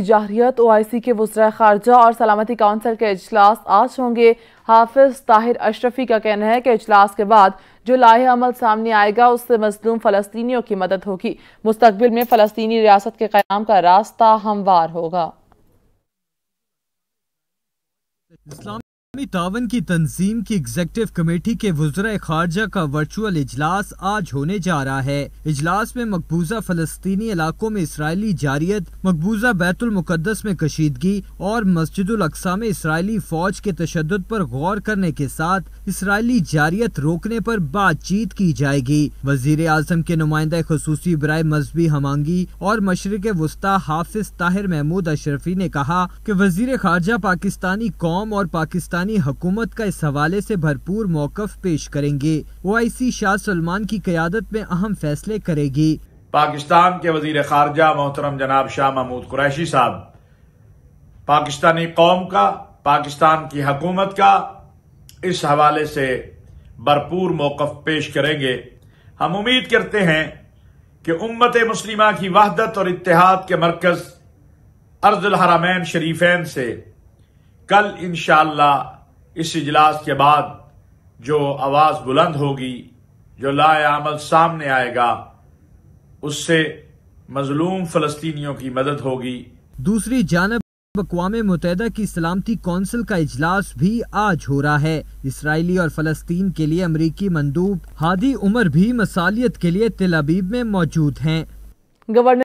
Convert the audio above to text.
जहरीत ओ आई सी के वज्रा खारजा और सलामती काउंसिल के अजलास आज होंगे हाफिज ताहिर अशरफी का कहना है कि अजलास के बाद जो लाहे अमल सामने आएगा उससे मजलूम फलस्तियों की मदद होगी मुस्तबिल में फलस्तनी रियासत के क्याम का रास्ता हमवार होगा तावन की तंजीम की एग्जेक्टिव कमेटी के वजरा खारजा का वर्चुअल इजलास आज होने जा रहा है इजलास में मकबूजा फलस्तनी इलाकों में इसराइली जारियत मकबूजा बैतुलमक़दस में कशीदगी और मस्जिद अकसा में इसराइली फौज के तशद पर गौर करने के साथ इसराइली जारियत रोकने पर बातचीत की जाएगी वजीर अजम के नुमाइंदा खसूसी ब्राय मजहबी हमांगी और मशरक वस्ता हाफिज ताहिर महमूद अशरफी ने कहा की वजीर खारजा पाकिस्तानी कौम और पाकिस्तान पाकिस्तानी हुकूमत का इस हवाले से भरपूर मौकफ पेश करेंगे ओ आई सी शाह सलमान की क्यादत में अहम फैसले करेगी पाकिस्तान के वजीर खारजा मोहतरम जनाब शाह महमूद कुरैशी साहब पाकिस्तानी कौम का पाकिस्तान की हकूमत का इस हवाले से भरपूर मौकफ पेश करेंगे हम उम्मीद करते हैं कि उम्मत मुस्लिमा की वहदत और इतिहाद के मरकज़ अर्जुल हरामैन शरीफैन से कल इन इस इजलास के बाद जो आवाज़ बुलंद होगी जो लायामल सामने आएगा उससे मजलूम फलस्तियों की मदद होगी दूसरी जानब अकवा मुतहदा की सलामती कौंसिल का इजलास भी आज हो रहा है इसराइली और फलस्तीन के लिए अमरीकी मंदूब हादी उमर भी मसालियत के लिए तेल अबीब में मौजूद हैं गवर्नर